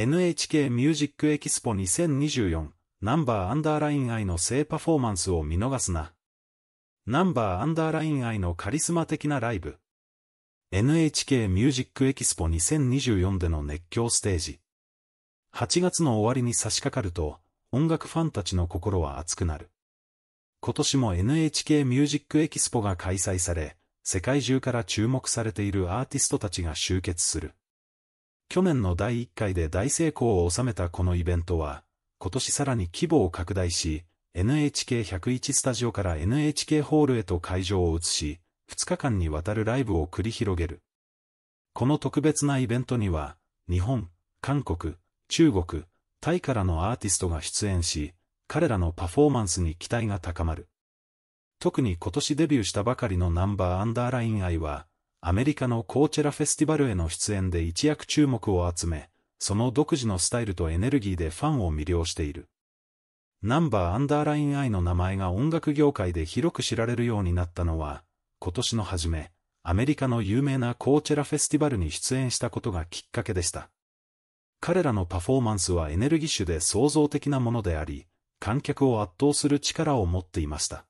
NHK ミュージックエキスポ2024ナンバーアンダーライン愛の性パフォーマンスを見逃すな。ナンバーアンダーライン愛のカリスマ的なライブ。NHK ミュージックエキスポ2024での熱狂ステージ。8月の終わりに差し掛かると、音楽ファンたちの心は熱くなる。今年も NHK ミュージックエキスポが開催され、世界中から注目されているアーティストたちが集結する。去年の第1回で大成功を収めたこのイベントは、今年さらに規模を拡大し、NHK101 スタジオから NHK ホールへと会場を移し、2日間にわたるライブを繰り広げる。この特別なイベントには、日本、韓国、中国、タイからのアーティストが出演し、彼らのパフォーマンスに期待が高まる。特に今年デビューしたばかりのナンバーアンダーライン愛は、アメリカのコーチェラフェスティバルへの出演で一躍注目を集め、その独自のスタイルとエネルギーでファンを魅了している。ナンバーアンダーライン I の名前が音楽業界で広く知られるようになったのは、今年の初め、アメリカの有名なコーチェラフェスティバルに出演したことがきっかけでした。彼らのパフォーマンスはエネルギッシュで創造的なものであり、観客を圧倒する力を持っていました。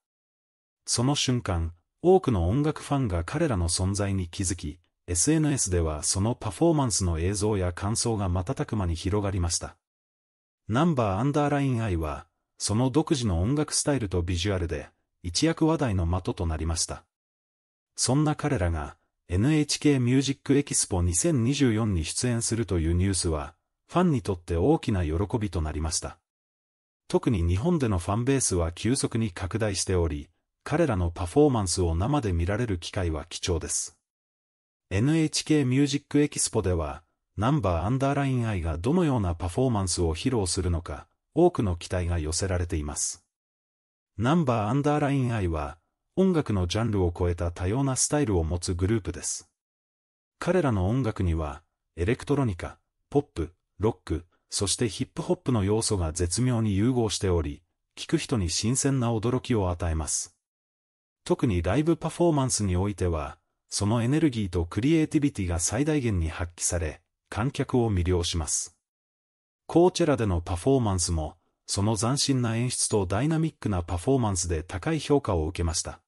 その瞬間、多くの音楽ファンが彼らの存在に気づき、SNS ではそのパフォーマンスの映像や感想が瞬く間に広がりました。ナンバーアンダーライン I は、その独自の音楽スタイルとビジュアルで、一躍話題の的となりました。そんな彼らが、NHK ミュージックエキスポ2024に出演するというニュースは、ファンにとって大きな喜びとなりました。特に日本でのファンベースは急速に拡大しており、彼らのパフォーマンスを生で見られる機会は貴重です。NHK ミュージックエキスポでは、ナンバーアンダーラインイがどのようなパフォーマンスを披露するのか、多くの期待が寄せられています。ナンバーアンダーラインイは、音楽のジャンルを超えた多様なスタイルを持つグループです。彼らの音楽には、エレクトロニカ、ポップ、ロック、そしてヒップホップの要素が絶妙に融合しており、聴く人に新鮮な驚きを与えます。特にライブパフォーマンスにおいては、そのエネルギーとクリエイティビティが最大限に発揮され、観客を魅了します。コーチェラでのパフォーマンスも、その斬新な演出とダイナミックなパフォーマンスで高い評価を受けました。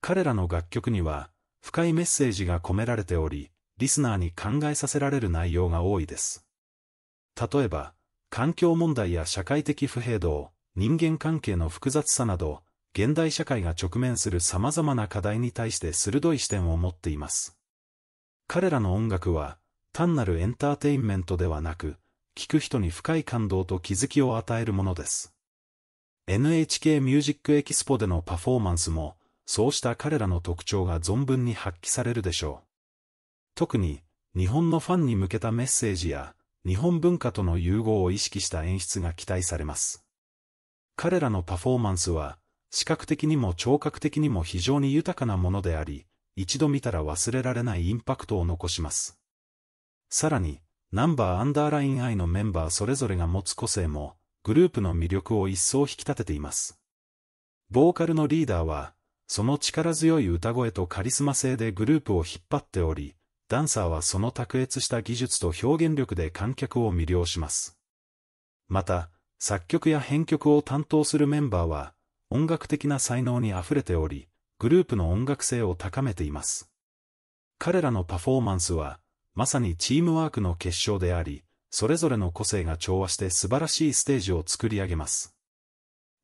彼らの楽曲には、深いメッセージが込められており、リスナーに考えさせられる内容が多いです。例えば、環境問題や社会的不平等、人間関係の複雑さなど、現代社会が直面する様々な課題に対して鋭い視点を持っています。彼らの音楽は、単なるエンターテインメントではなく、聴く人に深い感動と気づきを与えるものです。NHK ミュージックエキスポでのパフォーマンスも、そうした彼らの特徴が存分に発揮されるでしょう。特に、日本のファンに向けたメッセージや、日本文化との融合を意識した演出が期待されます。彼らのパフォーマンスは、視覚的にも聴覚的にも非常に豊かなものであり、一度見たら忘れられないインパクトを残します。さらに、ナンバーアンダーライン I のメンバーそれぞれが持つ個性も、グループの魅力を一層引き立てています。ボーカルのリーダーは、その力強い歌声とカリスマ性でグループを引っ張っており、ダンサーはその卓越した技術と表現力で観客を魅了します。また、作曲や編曲を担当するメンバーは、音楽的な才能に溢れており、グループの音楽性を高めています。彼らのパフォーマンスは、まさにチームワークの結晶であり、それぞれの個性が調和して素晴らしいステージを作り上げます。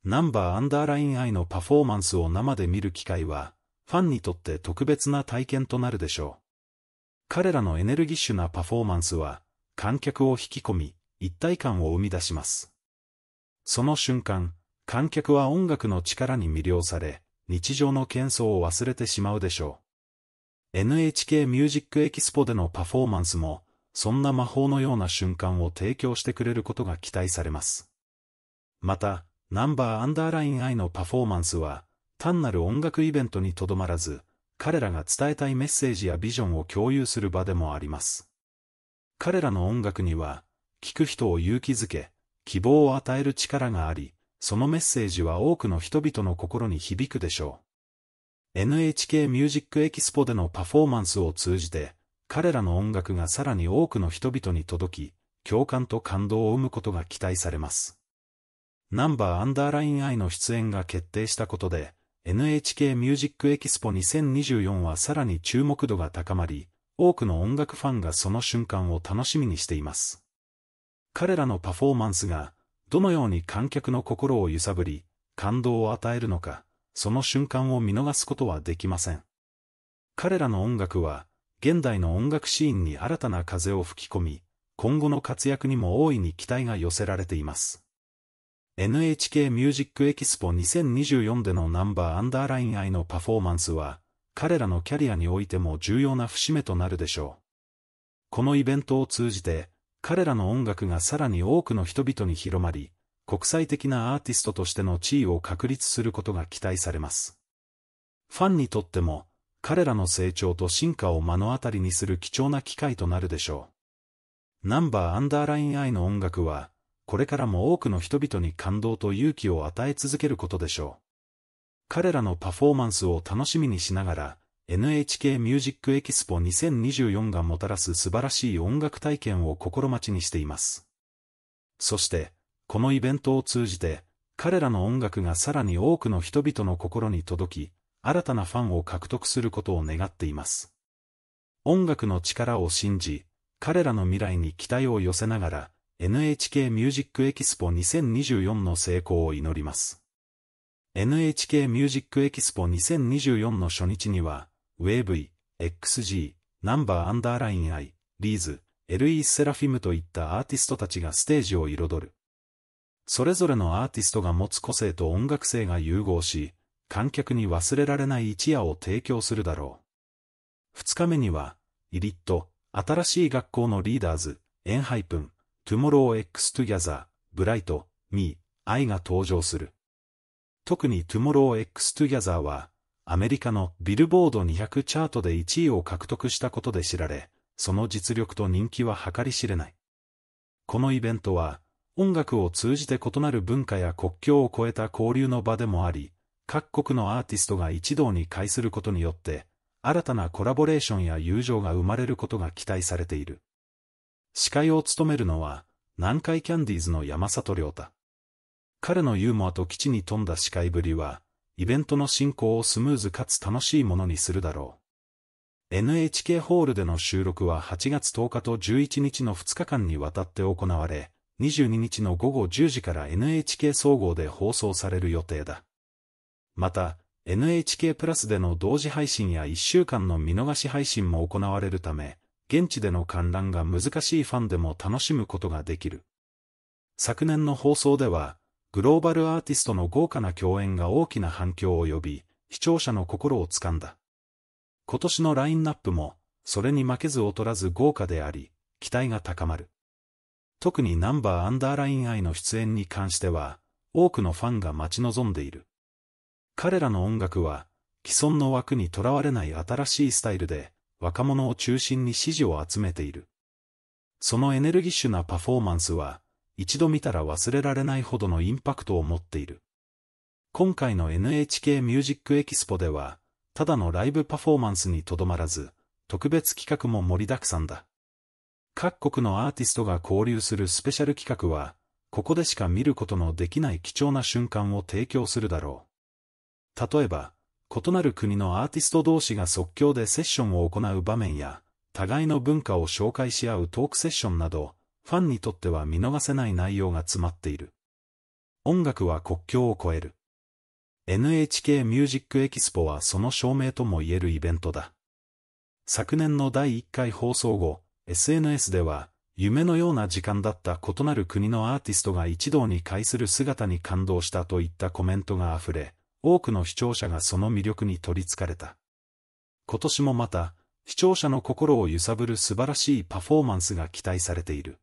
ナンバーアンダーライン愛のパフォーマンスを生で見る機会は、ファンにとって特別な体験となるでしょう。彼らのエネルギッシュなパフォーマンスは、観客を引き込み、一体感を生み出します。その瞬間、観客は音楽の力に魅了され、日常の喧騒を忘れてしまうでしょう。NHK ミュージックエキスポでのパフォーマンスも、そんな魔法のような瞬間を提供してくれることが期待されます。また、ナンバーアンダーライン I のパフォーマンスは、単なる音楽イベントにとどまらず、彼らが伝えたいメッセージやビジョンを共有する場でもあります。彼らの音楽には、聴く人を勇気づけ、希望を与える力があり、そのメッセージは多くの人々の心に響くでしょう。NHK ミュージックエキスポでのパフォーマンスを通じて、彼らの音楽がさらに多くの人々に届き、共感と感動を生むことが期待されます。ナンバーアンダーライン I の出演が決定したことで、NHK ミュージックエキスポ2024はさらに注目度が高まり、多くの音楽ファンがその瞬間を楽しみにしています。彼らのパフォーマンスがどのように観客の心を揺さぶり、感動を与えるのか、その瞬間を見逃すことはできません。彼らの音楽は、現代の音楽シーンに新たな風を吹き込み、今後の活躍にも大いに期待が寄せられています。NHK ミュージックエキスポ2024でのナンバーアンダーライン愛のパフォーマンスは、彼らのキャリアにおいても重要な節目となるでしょう。このイベントを通じて、彼らの音楽がさらに多くの人々に広まり、国際的なアーティストとしての地位を確立することが期待されます。ファンにとっても、彼らの成長と進化を目の当たりにする貴重な機会となるでしょう。ナンバーアンダーライン I の音楽は、これからも多くの人々に感動と勇気を与え続けることでしょう。彼らのパフォーマンスを楽しみにしながら、NHK ミュージックエキスポ2024がもたらす素晴らしい音楽体験を心待ちにしています。そして、このイベントを通じて、彼らの音楽がさらに多くの人々の心に届き、新たなファンを獲得することを願っています。音楽の力を信じ、彼らの未来に期待を寄せながら、NHK ミュージックエキスポ2024の成功を祈ります。NHK ミュージックエキスポ2024の初日には、WAVE、XG、ナンバーアンダーラインイ、リーズ、LE セラフィムといったアーティストたちがステージを彩る。それぞれのアーティストが持つ個性と音楽性が融合し、観客に忘れられない一夜を提供するだろう。2日目には、イリット、新しい学校のリーダーズ、エンハイプン、トゥモロー X トゥギャザー、ブライト、ミー、イが登場する。特にトゥモロー X トゥギャザーは、アメリカのビルボード200チャートで1位を獲得したことで知られ、その実力と人気は計り知れない。このイベントは、音楽を通じて異なる文化や国境を越えた交流の場でもあり、各国のアーティストが一堂に会することによって、新たなコラボレーションや友情が生まれることが期待されている。司会を務めるのは、南海キャンディーズの山里亮太。彼のユーモアと基地に富んだ司会ぶりは、イベントの進行をスムーズかつ楽しいものにするだろう。NHK ホールでの収録は8月10日と11日の2日間にわたって行われ、22日の午後10時から NHK 総合で放送される予定だ。また、NHK プラスでの同時配信や1週間の見逃し配信も行われるため、現地での観覧が難しいファンでも楽しむことができる。昨年の放送では、グローバルアーティストの豪華な共演が大きな反響を呼び、視聴者の心をつかんだ。今年のラインナップも、それに負けず劣らず豪華であり、期待が高まる。特にナンバーアンダーライン愛の出演に関しては、多くのファンが待ち望んでいる。彼らの音楽は、既存の枠にとらわれない新しいスタイルで、若者を中心に支持を集めている。そのエネルギッシュなパフォーマンスは、一度見たら忘れられないほどのインパクトを持っている。今回の NHK ミュージックエキスポでは、ただのライブパフォーマンスにとどまらず、特別企画も盛りだくさんだ。各国のアーティストが交流するスペシャル企画は、ここでしか見ることのできない貴重な瞬間を提供するだろう。例えば、異なる国のアーティスト同士が即興でセッションを行う場面や、互いの文化を紹介し合うトークセッションなど、ファンにとっては見逃せない内容が詰まっている。音楽は国境を越える。NHK ミュージックエキスポはその証明とも言えるイベントだ。昨年の第1回放送後、SNS では、夢のような時間だった異なる国のアーティストが一堂に会する姿に感動したといったコメントが溢れ、多くの視聴者がその魅力に取りつかれた。今年もまた、視聴者の心を揺さぶる素晴らしいパフォーマンスが期待されている。